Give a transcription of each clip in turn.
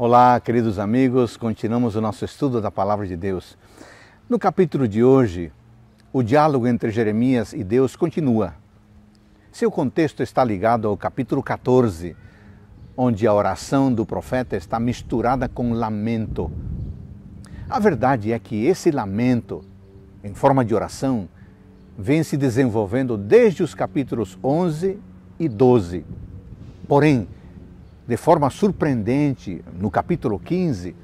Olá, queridos amigos, continuamos o nosso estudo da Palavra de Deus. No capítulo de hoje, o diálogo entre Jeremias e Deus continua. Seu contexto está ligado ao capítulo 14, onde a oração do profeta está misturada com lamento. A verdade é que esse lamento, em forma de oração, vem se desenvolvendo desde os capítulos 11 e 12. Porém, de forma surpreendente, no capítulo 15,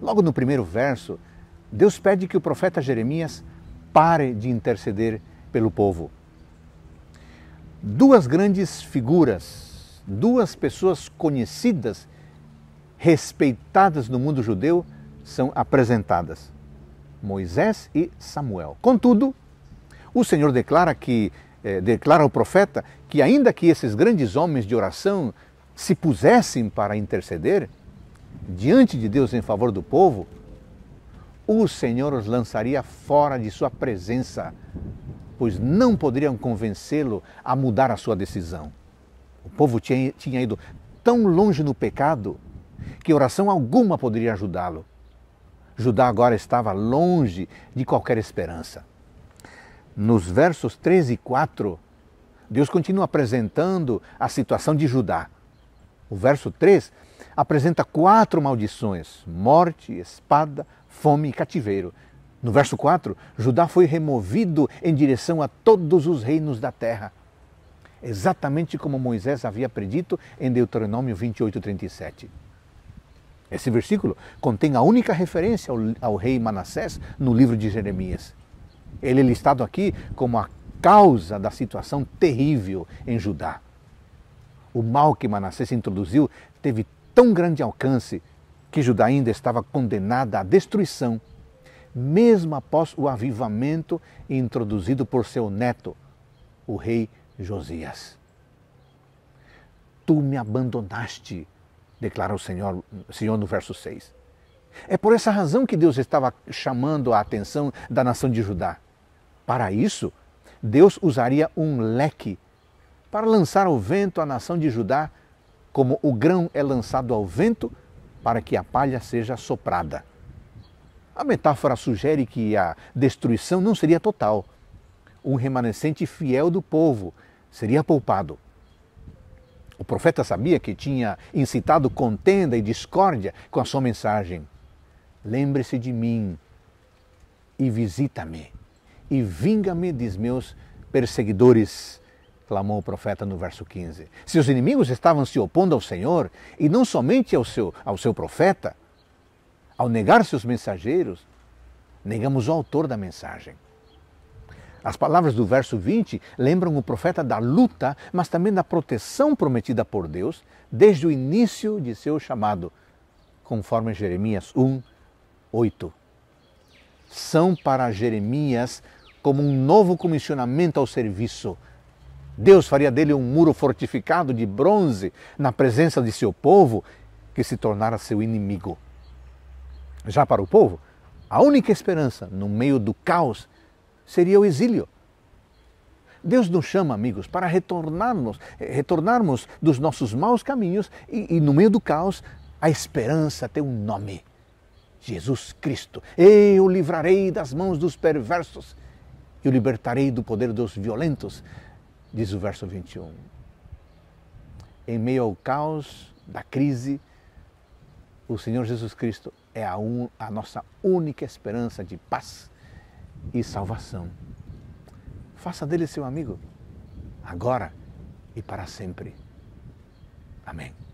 logo no primeiro verso, Deus pede que o profeta Jeremias pare de interceder pelo povo. Duas grandes figuras, duas pessoas conhecidas, respeitadas no mundo judeu, são apresentadas: Moisés e Samuel. Contudo, o Senhor declara que eh, declara ao profeta que ainda que esses grandes homens de oração se pusessem para interceder diante de Deus em favor do povo, o Senhor os lançaria fora de sua presença, pois não poderiam convencê-lo a mudar a sua decisão. O povo tinha, ido tão longe no pecado que oração alguma poderia ajudá-lo. Judá agora estava longe de qualquer esperança. Nos versos 3 e 4, Deus continua apresentando a situação de Judá o verso 3 apresenta quatro maldições: morte, espada, fome e cativeiro. No verso 4, Judá foi removido em direção a todos os reinos da terra, exatamente como Moisés havia predito em Deuteronômio 28:37. Esse versículo contém a única referência ao, ao rei Manassés no livro de Jeremias. Ele é listado aqui como a causa da situação terrível em Judá o mal que Manassés introduziu teve tão grande alcance que Judá ainda estava condenada à destruição, mesmo após o avivamento introduzido por seu neto, o rei Josias. Tu me abandonaste, declara o Senhor, Senhor no verso 6. É por essa razão que Deus estava chamando a atenção da nação de Judá. Para isso, Deus usaria um leque para lançar ao vento a nação de Judá, como o grão é lançado ao vento para que a palha seja soprada. A metáfora sugere que a destruição não seria total. Um remanescente fiel do povo seria poupado. O profeta sabia que tinha incitado contenda e discórdia com a sua mensagem. Lembre-se de mim e visita-me, e vinga-me dos meus perseguidores clamou o profeta no verso 15. Seus inimigos estavam se opondo ao Senhor e não somente ao seu, ao seu profeta. Ao negar seus mensageiros, negamos o autor da mensagem. As palavras do verso 20 lembram o profeta da luta, mas também da proteção prometida por Deus desde o início de seu chamado, conforme Jeremias 1, 8. São para Jeremias como um novo comissionamento ao serviço Deus faria dele um muro fortificado de bronze na presença de seu povo, que se tornara seu inimigo. Já para o povo, a única esperança no meio do caos seria o exílio. Deus nos chama, amigos, para retornarmos, retornarmos dos nossos maus caminhos e, e no meio do caos, a esperança tem um nome: Jesus Cristo. Eu livrarei das mãos dos perversos e o libertarei do poder dos violentos, diz o verso 21. Em meio ao caos da crise, o Senhor Jesus Cristo é a, un, a nossa única esperança de paz e salvação. Faça dele seu amigo, agora e para sempre. Amém.